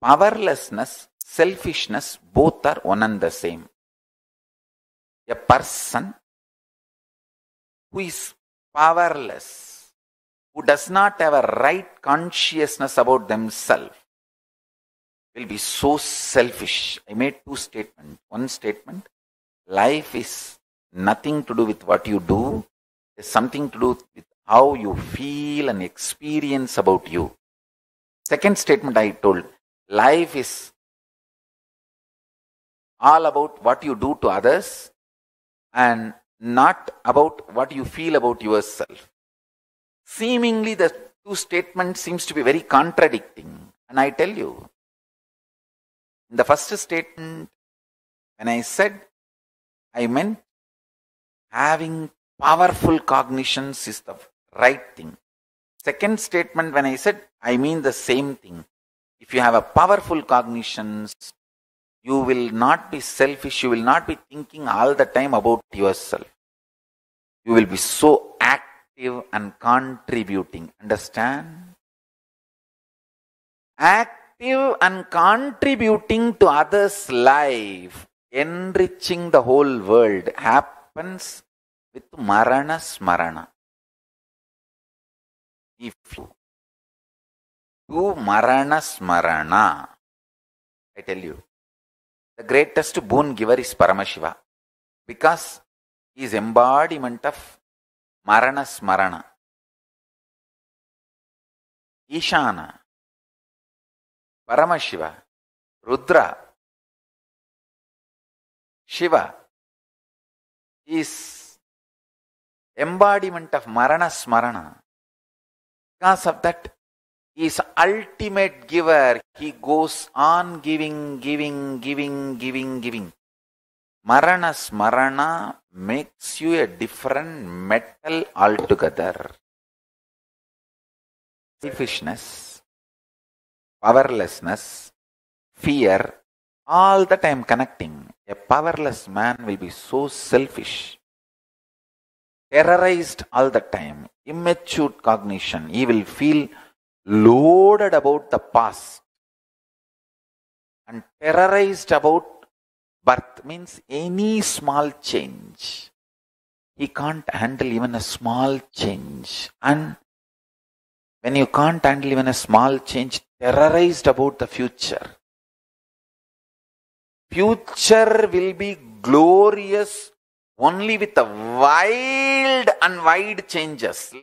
powerlessness, selfishness, both are one and the same. A person who is powerless, who does not have a right consciousness about themselves, will be so selfish. I made two statements. One statement life is nothing to do with what you do, it's something to do with how you feel and experience about you. Second statement I told Life is all about what you do to others and not about what you feel about yourself. Seemingly the two statements seems to be very contradicting. And I tell you, in the first statement, when I said, I meant having powerful cognitions is the right thing. Second statement, when I said, I mean the same thing. If you have a powerful cognitions, you will not be selfish, you will not be thinking all the time about yourself. You will be so active and contributing. Understand? Active and contributing to others' life, enriching the whole world happens with Marana Smarana. If you to Marana Smarana. I tell you, the greatest boon giver is Paramashiva because he is embodiment of Marana Smarana. Ishana, Paramashiva, Rudra, Shiva is embodiment of Marana Smarana. Because of that, is ultimate giver. He goes on giving, giving, giving, giving, giving. Marana Smarana makes you a different metal altogether. Selfishness, powerlessness, fear, all the time connecting. A powerless man will be so selfish, terrorized all the time, immature cognition. He will feel loaded about the past and terrorized about birth means any small change. He can't handle even a small change. And when you can't handle even a small change, terrorized about the future. Future will be glorious only with the wild and wide changes.